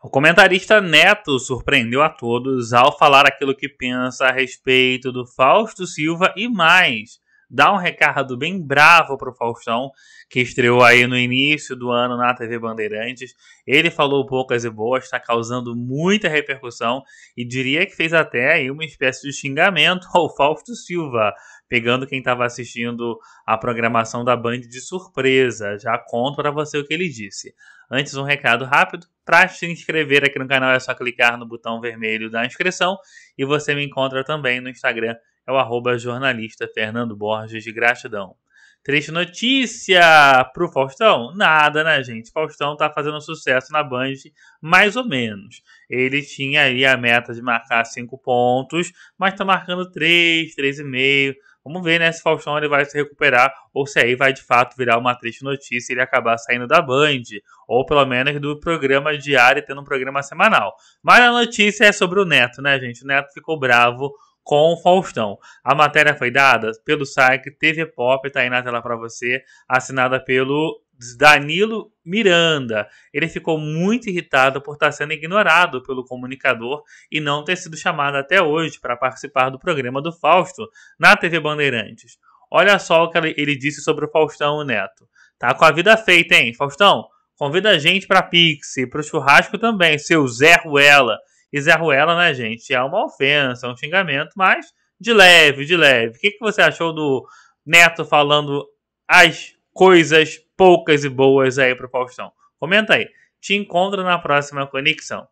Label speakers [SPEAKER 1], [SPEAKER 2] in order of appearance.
[SPEAKER 1] O comentarista Neto surpreendeu a todos ao falar aquilo que pensa a respeito do Fausto Silva e mais dá um recado bem bravo pro Faustão, que estreou aí no início do ano na TV Bandeirantes. Ele falou poucas e boas, está causando muita repercussão e diria que fez até aí uma espécie de xingamento ao Fausto Silva, pegando quem estava assistindo a programação da Band de surpresa. Já conto para você o que ele disse. Antes, um recado rápido. Para se inscrever aqui no canal é só clicar no botão vermelho da inscrição e você me encontra também no Instagram é o arroba jornalista Fernando Borges de Gratidão. Triste notícia pro Faustão? Nada, né, gente? Faustão tá fazendo sucesso na Band, mais ou menos. Ele tinha aí a meta de marcar cinco pontos, mas tá marcando três, três e meio. Vamos ver, né, se Faustão ele vai se recuperar ou se aí vai de fato virar uma triste notícia e ele acabar saindo da Band, ou pelo menos do programa diário, tendo um programa semanal. Mas a notícia é sobre o Neto, né, gente? O Neto ficou bravo com o Faustão. A matéria foi dada pelo site TV Pop, está aí na tela para você, assinada pelo Danilo Miranda. Ele ficou muito irritado por estar tá sendo ignorado pelo comunicador e não ter sido chamado até hoje para participar do programa do Fausto na TV Bandeirantes. Olha só o que ele disse sobre o Faustão Neto. Tá com a vida feita, hein, Faustão? Convida a gente para Pix, para o churrasco também, seu Zé Ruela e Zé Ruela, né, gente? É uma ofensa, é um xingamento, mas de leve, de leve. O que, que você achou do Neto falando as coisas poucas e boas aí pro Faustão? Comenta aí. Te encontro na próxima conexão.